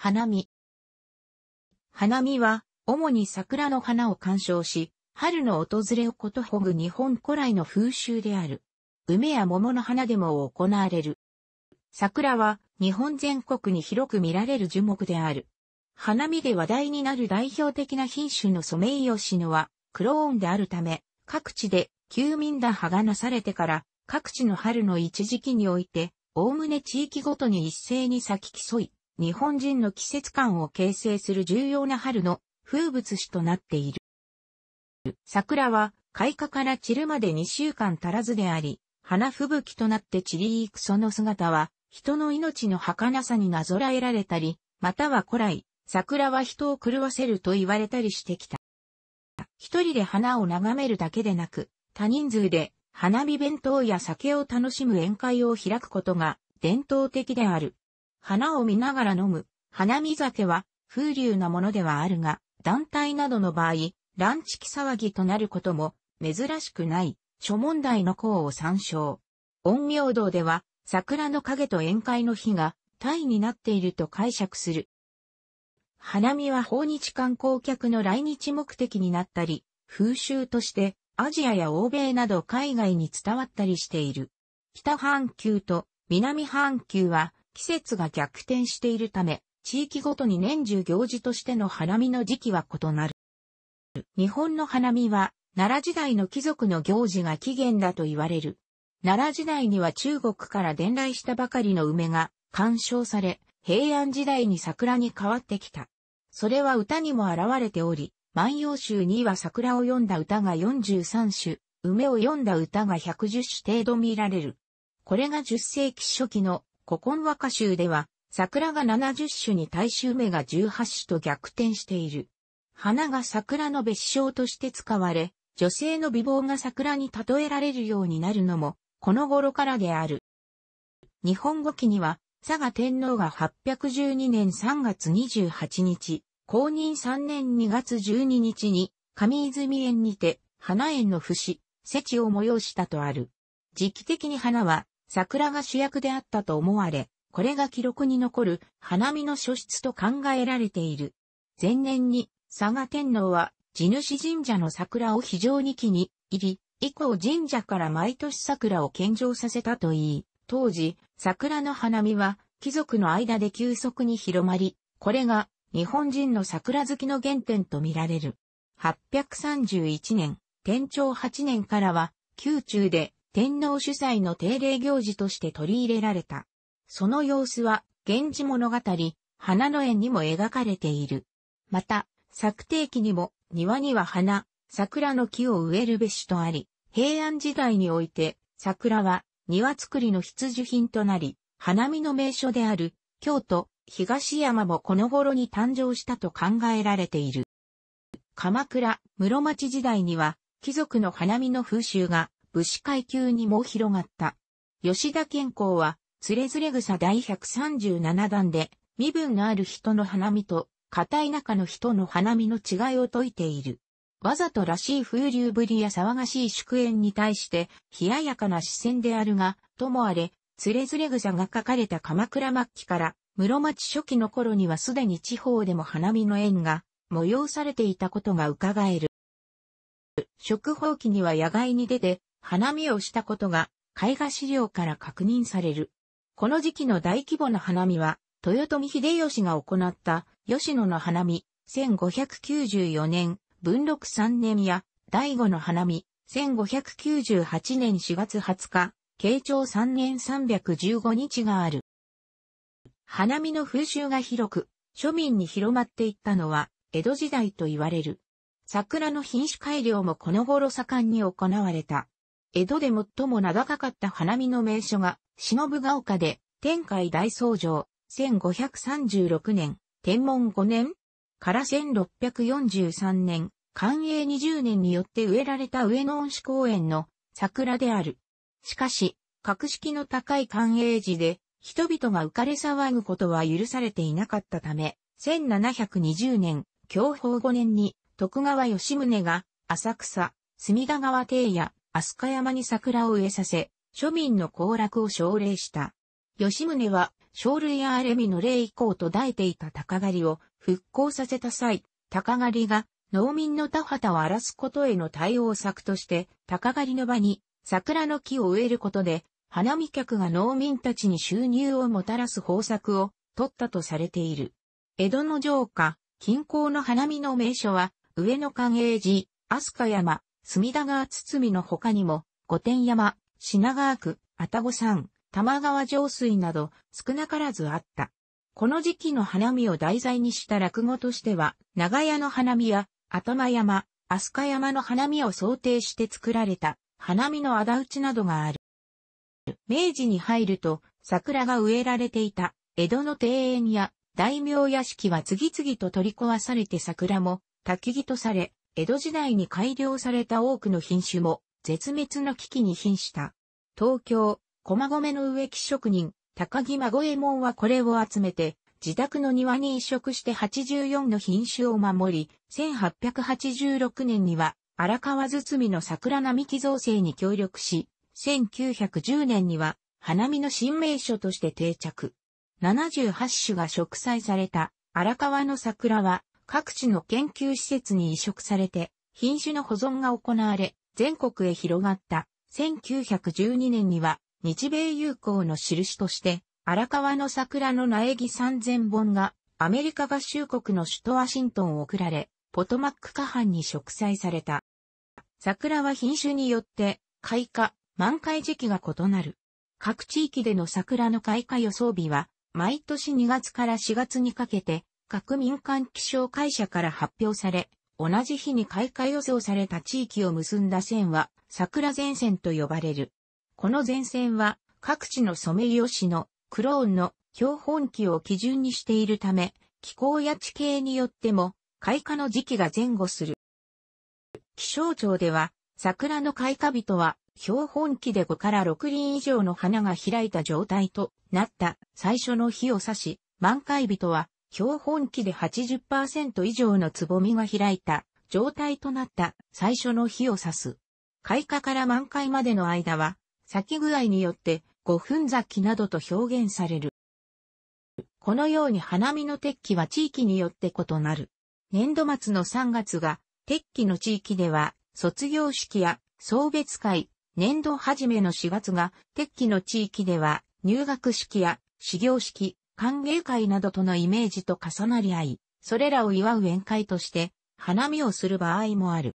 花見。花見は、主に桜の花を鑑賞し、春の訪れをことほぐ日本古来の風習である。梅や桃の花でも行われる。桜は日本全国に広く見られる樹木である。花見で話題になる代表的な品種のソメイヨシノはクローンであるため、各地で休眠打破がなされてから各地の春の一時期において、おおむね地域ごとに一斉に咲き競い、日本人の季節感を形成する重要な春の風物詩となっている。桜は開花から散るまで2週間足らずであり、花吹雪となって散り行くその姿は、人の命の儚さになぞらえられたり、または古来、桜は人を狂わせると言われたりしてきた。一人で花を眺めるだけでなく、多人数で花火弁当や酒を楽しむ宴会を開くことが伝統的である。花を見ながら飲む、花見酒は、風流なものではあるが、団体などの場合、ランチキ騒ぎとなることも、珍しくない、諸問題の項を参照。陰陽道では、桜の影と宴会の日が、体になっていると解釈する。花見は訪日観光客の来日目的になったり、風習としてアジアや欧米など海外に伝わったりしている。北半球と南半球は季節が逆転しているため、地域ごとに年中行事としての花見の時期は異なる。日本の花見は、奈良時代の貴族の行事が起源だと言われる。奈良時代には中国から伝来したばかりの梅が干渉され、平安時代に桜に変わってきた。それは歌にも現れており、万葉集には桜を詠んだ歌が43種、梅を詠んだ歌が110種程度見られる。これが10世紀初期の古今和歌集では、桜が70種に対衆目が18種と逆転している。花が桜の別称として使われ、女性の美貌が桜に例えられるようになるのも、この頃からである。日本語記には、佐賀天皇が812年3月28日、公認3年2月12日に、上泉園にて、花園の節、節を催したとある。時期的に花は、桜が主役であったと思われ、これが記録に残る花見の初出と考えられている。前年に佐賀天皇は地主神社の桜を非常に気に入り、以降神社から毎年桜を献上させたといい、当時桜の花見は貴族の間で急速に広まり、これが日本人の桜好きの原点と見られる。831年、天長8年からは、宮中で天皇主催の定例行事として取り入れられた。その様子は、源氏物語、花の園にも描かれている。また、作定期にも、庭には花、桜の木を植えるべしとあり、平安時代において、桜は庭作りの必需品となり、花見の名所である、京都、東山もこの頃に誕生したと考えられている。鎌倉、室町時代には、貴族の花見の風習が武士階級にも広がった。吉田健康は、つれづれ草第137段で、身分のある人の花見と、硬い中の人の花見の違いを説いている。わざとらしい風流ぶりや騒がしい祝宴に対して、冷ややかな視線であるが、ともあれ、つれづれ草が書かれた鎌倉末期から、室町初期の頃にはすでに地方でも花見の縁が催されていたことが伺える。食放棄には野外に出て花見をしたことが絵画資料から確認される。この時期の大規模な花見は、豊臣秀吉が行った吉野の花見、1594年、文禄3年や、第五の花見、1598年4月20日、慶長3年315日がある。花見の風習が広く、庶民に広まっていったのは、江戸時代と言われる。桜の品種改良もこの頃盛んに行われた。江戸で最も長かかった花見の名所が、忍ヶ丘で、天海大僧正、1536年、天文5年から1643年、寛永20年によって植えられた上野恩師公園の桜である。しかし、格式の高い寛永寺で、人々が浮かれ騒ぐことは許されていなかったため、1720年、享保5年に、徳川吉宗が、浅草、隅田川邸や、飛鳥山に桜を植えさせ、庶民の行楽を奨励した。吉宗は、生類や荒れ身の霊以降と抱いていた鷹狩りを復興させた際、鷹狩りが農民の田畑を荒らすことへの対応策として、鷹狩りの場に桜の木を植えることで、花見客が農民たちに収入をもたらす方策を取ったとされている。江戸の城下、近郊の花見の名所は、上野寛永寺、飛鳥山、隅田川堤の他にも、御殿山、品川区、愛宕山、玉川上水など少なからずあった。この時期の花見を題材にした落語としては、長屋の花見や、頭山、飛鳥山の花見を想定して作られた、花見の仇討ちなどがある。明治に入ると、桜が植えられていた、江戸の庭園や、大名屋敷は次々と取り壊されて桜も、焚き木とされ、江戸時代に改良された多くの品種も絶滅の危機に瀕した。東京、駒込の植木職人、高木孫右衛門はこれを集めて、自宅の庭に移植して84の品種を守り、1886年には荒川堤の桜並木造成に協力し、1910年には花見の新名所として定着。78種が植栽された荒川の桜は各地の研究施設に移植されて、品種の保存が行われ、全国へ広がった。1912年には、日米友好の印として、荒川の桜の苗木3000本が、アメリカ合衆国の首都ワシントンを送られ、ポトマック下半に植栽された。桜は品種によって、開花、満開時期が異なる。各地域での桜の開花予想日は、毎年2月から4月にかけて、各民間気象会社から発表され、同じ日に開花予想された地域を結んだ線は桜前線と呼ばれる。この前線は各地のソメイヨシノ、クローンの標本期を基準にしているため、気候や地形によっても開花の時期が前後する。気象庁では桜の開花日とは標本期で5から6輪以上の花が開いた状態となった最初の日を指し、満開日とは標本期で80%以上のつぼみが開いた状態となった最初の日を指す。開花から満開までの間は、咲き具合によって5分咲きなどと表現される。このように花見の撤期は地域によって異なる。年度末の3月が撤期の地域では、卒業式や送別会、年度初めの4月が撤期の地域では、入学式や始業式、歓迎会などとのイメージと重なり合い、それらを祝う宴会として花見をする場合もある。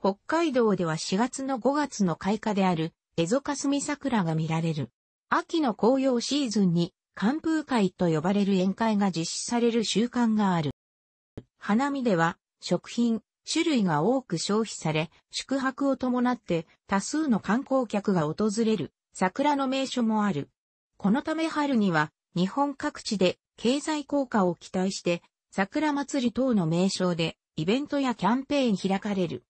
北海道では4月の5月の開花である、エゾカスミ桜が見られる。秋の紅葉シーズンに、寒風会と呼ばれる宴会が実施される習慣がある。花見では、食品、種類が多く消費され、宿泊を伴って多数の観光客が訪れる桜の名所もある。このため春には日本各地で経済効果を期待して、桜祭り等の名称でイベントやキャンペーン開かれる。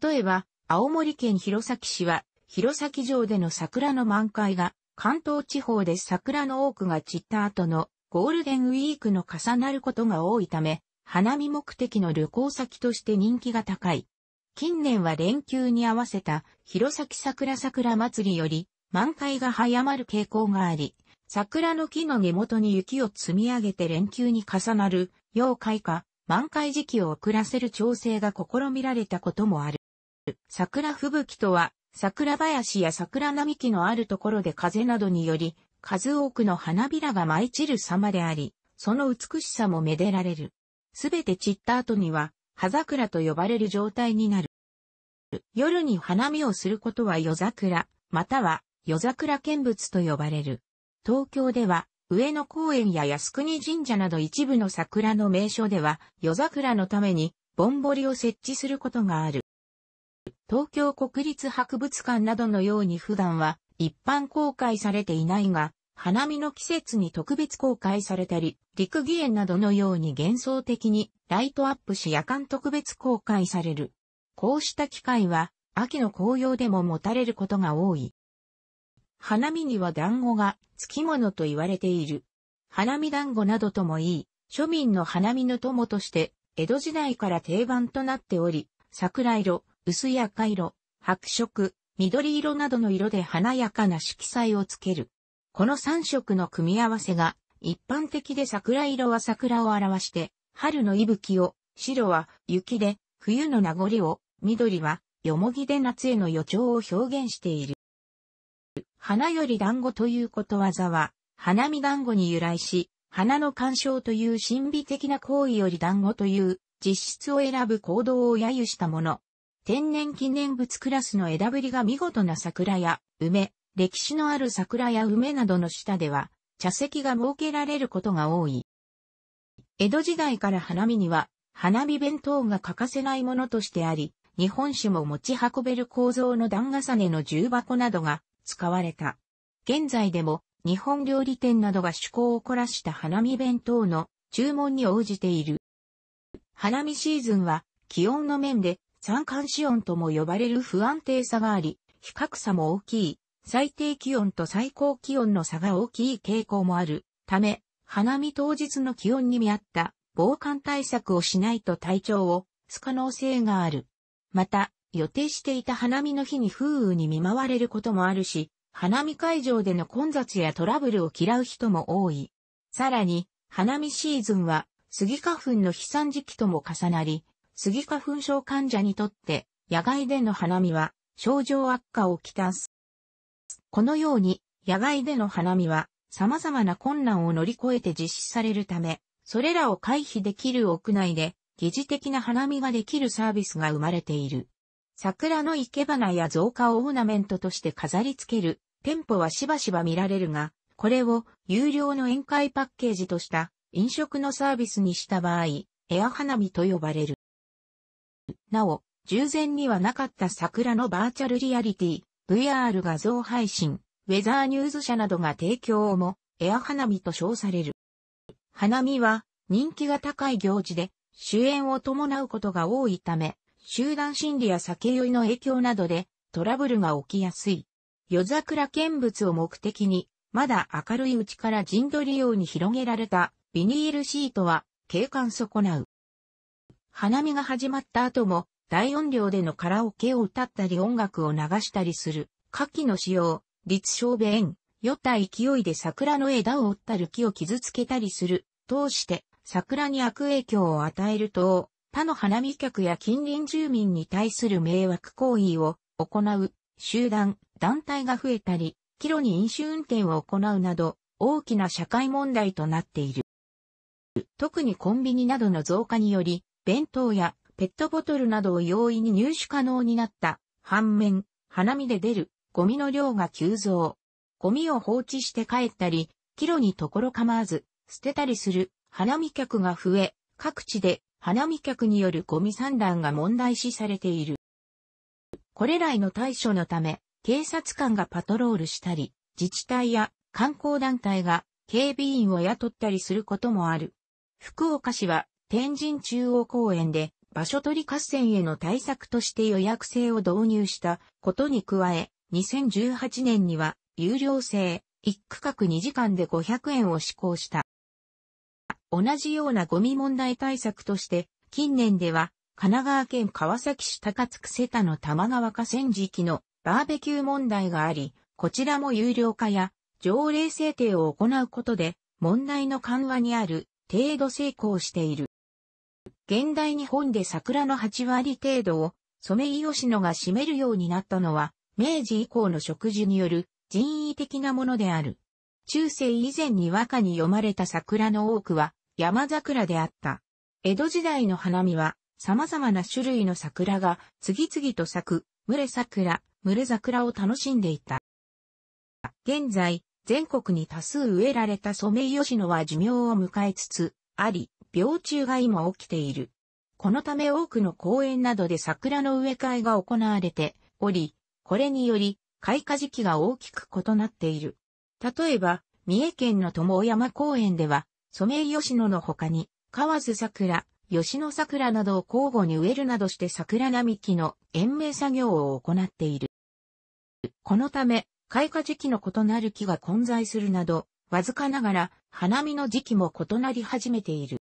例えば、青森県弘前市は、弘前城での桜の満開が、関東地方で桜の多くが散った後のゴールデンウィークの重なることが多いため、花見目的の旅行先として人気が高い。近年は連休に合わせた弘前桜桜祭りより満開が早まる傾向があり、桜の木の根元に雪を積み上げて連休に重なる、要開花、満開時期を遅らせる調整が試みられたこともある。桜吹雪とは、桜林や桜並木のあるところで風などにより、数多くの花びらが舞い散る様であり、その美しさもめでられる。すべて散った後には、葉桜と呼ばれる状態になる。夜に花見をすることは夜桜、または夜桜見物と呼ばれる。東京では、上野公園や靖国神社など一部の桜の名所では、夜桜のために、ぼんぼりを設置することがある。東京国立博物館などのように普段は一般公開されていないが、花見の季節に特別公開されたり、陸義園などのように幻想的にライトアップし夜間特別公開される。こうした機会は、秋の紅葉でも持たれることが多い。花見には団子が付き物と言われている。花見団子などともいい、庶民の花見の友として、江戸時代から定番となっており、桜色、薄い赤色、白色、緑色などの色で華やかな色彩をつける。この三色の組み合わせが、一般的で桜色は桜を表して、春の息吹を、白は雪で、冬の名残を、緑は、よもぎで夏への予兆を表現している。花より団子ということわざは、花見団子に由来し、花の鑑賞という神秘的な行為より団子という実質を選ぶ行動を揶揄したもの。天然記念物クラスの枝ぶりが見事な桜や梅、歴史のある桜や梅などの下では、茶席が設けられることが多い。江戸時代から花見には、花火弁当が欠かせないものとしてあり、日本酒も持ち運べる構造の段重ねの重箱などが使われた。現在でも日本料理店などが趣向を凝らした花見弁当の注文に応じている。花見シーズンは気温の面で三寒四温とも呼ばれる不安定さがあり、比較差も大きい、最低気温と最高気温の差が大きい傾向もあるため、花見当日の気温に見合った防寒対策をしないと体調をす可能性がある。また、予定していた花見の日に風雨に見舞われることもあるし、花見会場での混雑やトラブルを嫌う人も多い。さらに、花見シーズンは、スギ花粉の飛散時期とも重なり、スギ花粉症患者にとって、野外での花見は、症状悪化をきたす。このように、野外での花見は、様々な困難を乗り越えて実施されるため、それらを回避できる屋内で、疑似的な花見ができるサービスが生まれている。桜の生け花や造花をオーナメントとして飾り付ける店舗はしばしば見られるが、これを有料の宴会パッケージとした飲食のサービスにした場合、エア花見と呼ばれる。なお、従前にはなかった桜のバーチャルリアリティ、VR 画像配信、ウェザーニューズ社などが提供をも、エア花見と称される。花見は人気が高い行事で、主演を伴うことが多いため、集団心理や酒酔いの影響などでトラブルが起きやすい。夜桜見物を目的に、まだ明るいうちから陣取り用に広げられたビニールシートは景観損なう。花見が始まった後も大音量でのカラオケを歌ったり音楽を流したりする。夏器の使用、立正弁、酔った勢いで桜の枝を折ったる木を傷つけたりする。通して桜に悪影響を与えると、他の花見客や近隣住民に対する迷惑行為を行う集団、団体が増えたり、帰路に飲酒運転を行うなど、大きな社会問題となっている。特にコンビニなどの増加により、弁当やペットボトルなどを容易に入手可能になった。反面、花見で出るゴミの量が急増。ゴミを放置して帰ったり、帰路に所構わず、捨てたりする花見客が増え、各地で花見客によるゴミ散乱が問題視されている。これらへの対処のため、警察官がパトロールしたり、自治体や観光団体が警備員を雇ったりすることもある。福岡市は天神中央公園で場所取り合戦への対策として予約制を導入したことに加え、2018年には有料制、一区画2時間で500円を施行した。同じようなゴミ問題対策として、近年では、神奈川県川崎市高津久世田の玉川河川敷のバーベキュー問題があり、こちらも有料化や条例制定を行うことで、問題の緩和にある程度成功している。現代日本で桜の8割程度をソメイヨシノが占めるようになったのは、明治以降の植樹による人為的なものである。中世以前に和歌に読まれた桜の多くは、山桜であった。江戸時代の花見は、様々な種類の桜が次々と咲く、群れ桜、群れ桜を楽しんでいた。現在、全国に多数植えられたソメイヨシノは寿命を迎えつつ、あり、病虫が今起きている。このため多くの公園などで桜の植え替えが行われており、これにより、開花時期が大きく異なっている。例えば、三重県の友山公園では、ソメイヨシノの他に、河津桜、吉野桜などを交互に植えるなどして桜並木の延命作業を行っている。このため、開花時期の異なる木が混在するなど、わずかながら花見の時期も異なり始めている。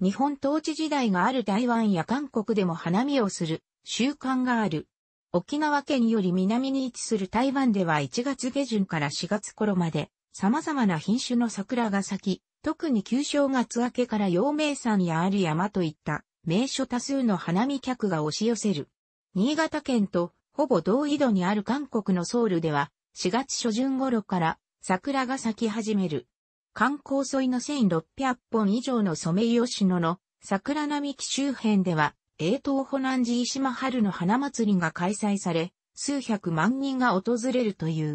日本統治時代がある台湾や韓国でも花見をする習慣がある。沖縄県より南に位置する台湾では1月下旬から4月頃まで様々な品種の桜が咲き、特に旧正月明けから陽明山やある山といった名所多数の花見客が押し寄せる。新潟県とほぼ同緯度にある韓国のソウルでは4月初旬頃から桜が咲き始める。観光沿いの1600本以上のソメイヨシノの桜並木周辺では、永東保南寺石間春の花祭りが開催され、数百万人が訪れるという。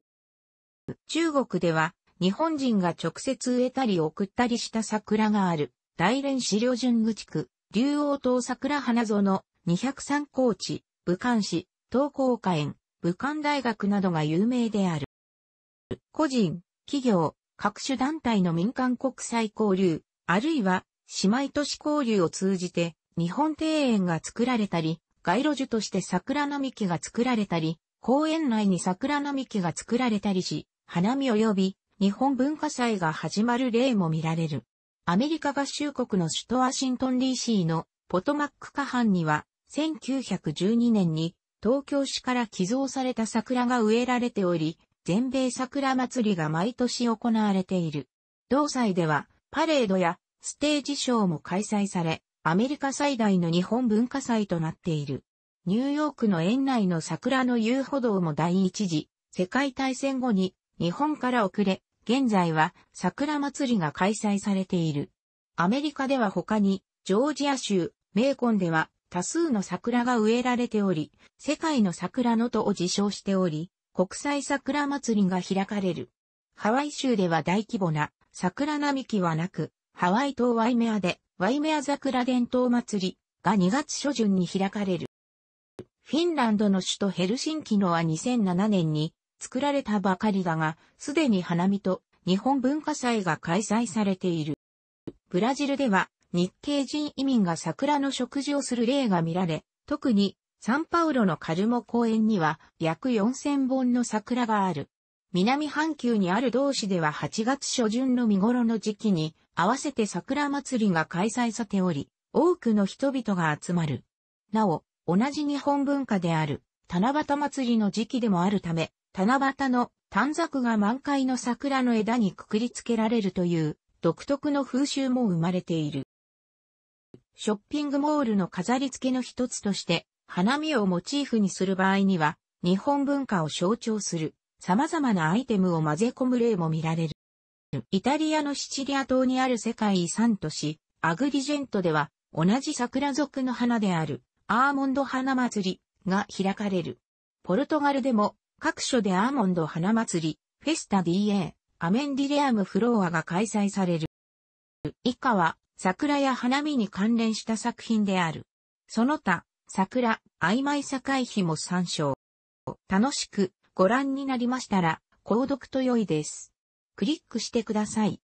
中国では日本人が直接植えたり送ったりした桜がある、大連市料順具地区、竜王島桜花園、203高地、武漢市、東高科園、武漢大学などが有名である。個人、企業、各種団体の民間国際交流、あるいは姉妹都市交流を通じて、日本庭園が作られたり、街路樹として桜並木が作られたり、公園内に桜並木が作られたりし、花見及び日本文化祭が始まる例も見られる。アメリカ合衆国の首都ワシントン DC のポトマック下半には、1912年に東京市から寄贈された桜が植えられており、全米桜祭りが毎年行われている。同祭では、パレードやステージショーも開催され、アメリカ最大の日本文化祭となっている。ニューヨークの園内の桜の遊歩道も第一次世界大戦後に日本から遅れ、現在は桜祭りが開催されている。アメリカでは他に、ジョージア州、メーコンでは多数の桜が植えられており、世界の桜のとを自称しており、国際桜祭りが開かれる。ハワイ州では大規模な桜並木はなく、ハワイ島ワイメアでワイメア桜伝統祭りが2月初旬に開かれる。フィンランドの首都ヘルシンキのは2007年に作られたばかりだが、すでに花見と日本文化祭が開催されている。ブラジルでは日系人移民が桜の食事をする例が見られ、特にサンパウロのカルモ公園には約4000本の桜がある。南半球にある同市では8月初旬の見頃の時期に合わせて桜祭りが開催されており、多くの人々が集まる。なお、同じ日本文化である七夕祭りの時期でもあるため、七夕の短冊が満開の桜の枝にくくりつけられるという独特の風習も生まれている。ショッピングモールの飾り付けの一つとして花見をモチーフにする場合には日本文化を象徴する様々なアイテムを混ぜ込む例も見られる。イタリアのシチリア島にある世界遺産都市アグリジェントでは同じ桜族の花であるアーモンド花祭りが開かれる。ポルトガルでも各所でアーモンド花祭り、フェスタ DA、アメンディレアムフロアが開催される。以下は、桜や花見に関連した作品である。その他、桜、曖昧境碑も参照。楽しくご覧になりましたら、購読と良いです。クリックしてください。